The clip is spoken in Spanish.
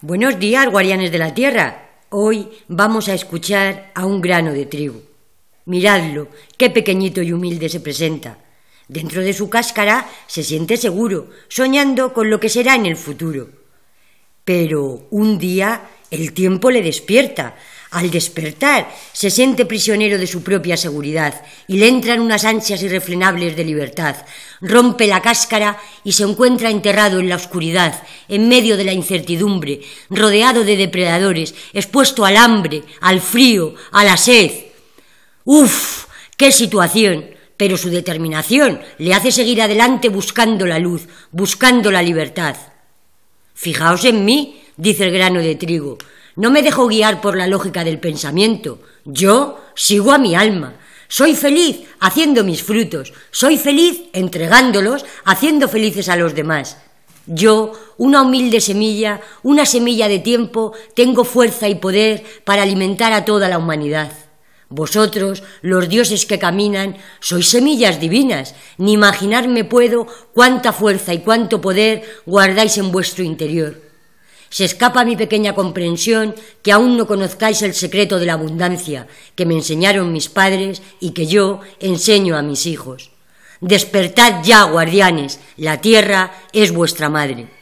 Buenos días, guardianes de la tierra. Hoy vamos a escuchar a un grano de trigo. Miradlo, qué pequeñito y humilde se presenta. Dentro de su cáscara se siente seguro, soñando con lo que será en el futuro. Pero un día el tiempo le despierta, al despertar, se siente prisionero de su propia seguridad y le entran unas ansias irrefrenables de libertad. Rompe la cáscara y se encuentra enterrado en la oscuridad, en medio de la incertidumbre, rodeado de depredadores, expuesto al hambre, al frío, a la sed. ¡Uf! ¡Qué situación! Pero su determinación le hace seguir adelante buscando la luz, buscando la libertad. Fijaos en mí, dice el grano de trigo. No me dejo guiar por la lógica del pensamiento. Yo sigo a mi alma. Soy feliz haciendo mis frutos. Soy feliz entregándolos, haciendo felices a los demás. Yo, una humilde semilla, una semilla de tiempo, tengo fuerza y poder para alimentar a toda la humanidad. Vosotros, los dioses que caminan, sois semillas divinas. Ni imaginarme puedo cuánta fuerza y cuánto poder guardáis en vuestro interior. Se escapa mi pequeña comprensión que aún no conozcáis el secreto de la abundancia que me enseñaron mis padres y que yo enseño a mis hijos. Despertad ya, guardianes, la tierra es vuestra madre.